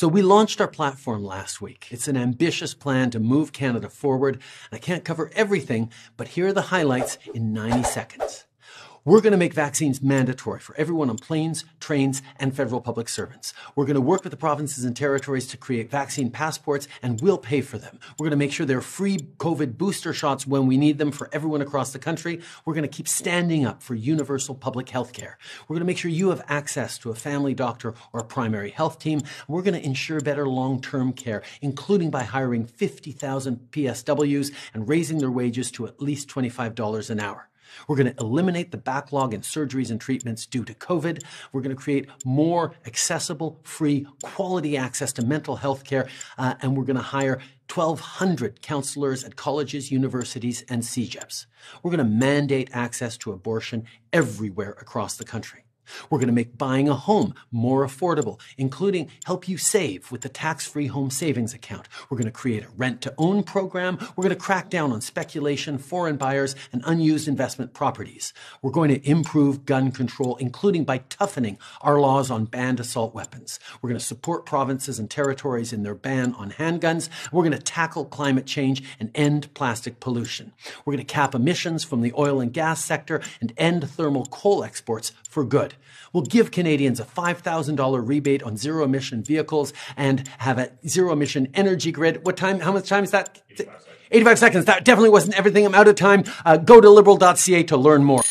So we launched our platform last week. It's an ambitious plan to move Canada forward. I can't cover everything, but here are the highlights in 90 seconds. We're going to make vaccines mandatory for everyone on planes, trains, and federal public servants. We're going to work with the provinces and territories to create vaccine passports, and we'll pay for them. We're going to make sure there are free COVID booster shots when we need them for everyone across the country. We're going to keep standing up for universal public health care. We're going to make sure you have access to a family doctor or a primary health team. We're going to ensure better long term care, including by hiring 50,000 PSWs and raising their wages to at least $25 an hour. We're going to eliminate the backlog in surgeries and treatments due to COVID. We're going to create more accessible, free, quality access to mental health care. Uh, and we're going to hire 1,200 counselors at colleges, universities, and CJEPs. We're going to mandate access to abortion everywhere across the country. We're going to make buying a home more affordable, including help you save with the tax-free home savings account. We're going to create a rent-to-own program. We're going to crack down on speculation, foreign buyers, and unused investment properties. We're going to improve gun control, including by toughening our laws on banned assault weapons. We're going to support provinces and territories in their ban on handguns. We're going to tackle climate change and end plastic pollution. We're going to cap emissions from the oil and gas sector and end thermal coal exports for good. We'll give Canadians a $5,000 rebate on zero emission vehicles and have a zero emission energy grid. What time? How much time is that? 85 seconds. 85 seconds. That definitely wasn't everything. I'm out of time. Uh, go to liberal.ca to learn more.